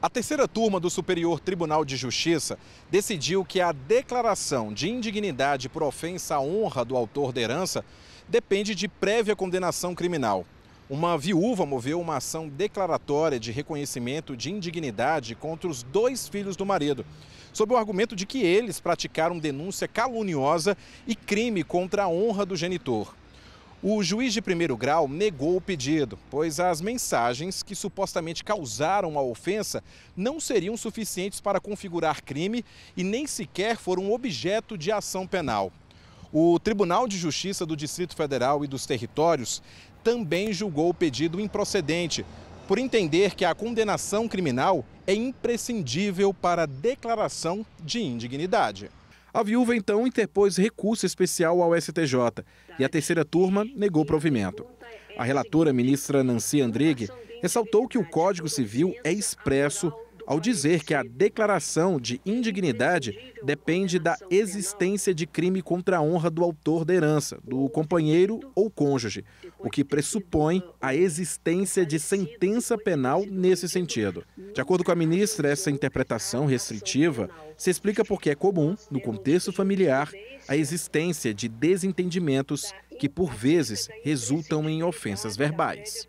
A terceira turma do Superior Tribunal de Justiça decidiu que a declaração de indignidade por ofensa à honra do autor da herança depende de prévia condenação criminal. Uma viúva moveu uma ação declaratória de reconhecimento de indignidade contra os dois filhos do marido, sob o argumento de que eles praticaram denúncia caluniosa e crime contra a honra do genitor. O juiz de primeiro grau negou o pedido, pois as mensagens que supostamente causaram a ofensa não seriam suficientes para configurar crime e nem sequer foram objeto de ação penal. O Tribunal de Justiça do Distrito Federal e dos Territórios também julgou o pedido improcedente, por entender que a condenação criminal é imprescindível para a declaração de indignidade. A viúva então interpôs recurso especial ao STJ e a terceira turma negou provimento. A relatora ministra Nancy Andrighi ressaltou que o Código Civil é expresso ao dizer que a declaração de indignidade depende da existência de crime contra a honra do autor da herança, do companheiro ou cônjuge, o que pressupõe a existência de sentença penal nesse sentido. De acordo com a ministra, essa interpretação restritiva se explica porque é comum, no contexto familiar, a existência de desentendimentos que, por vezes, resultam em ofensas verbais.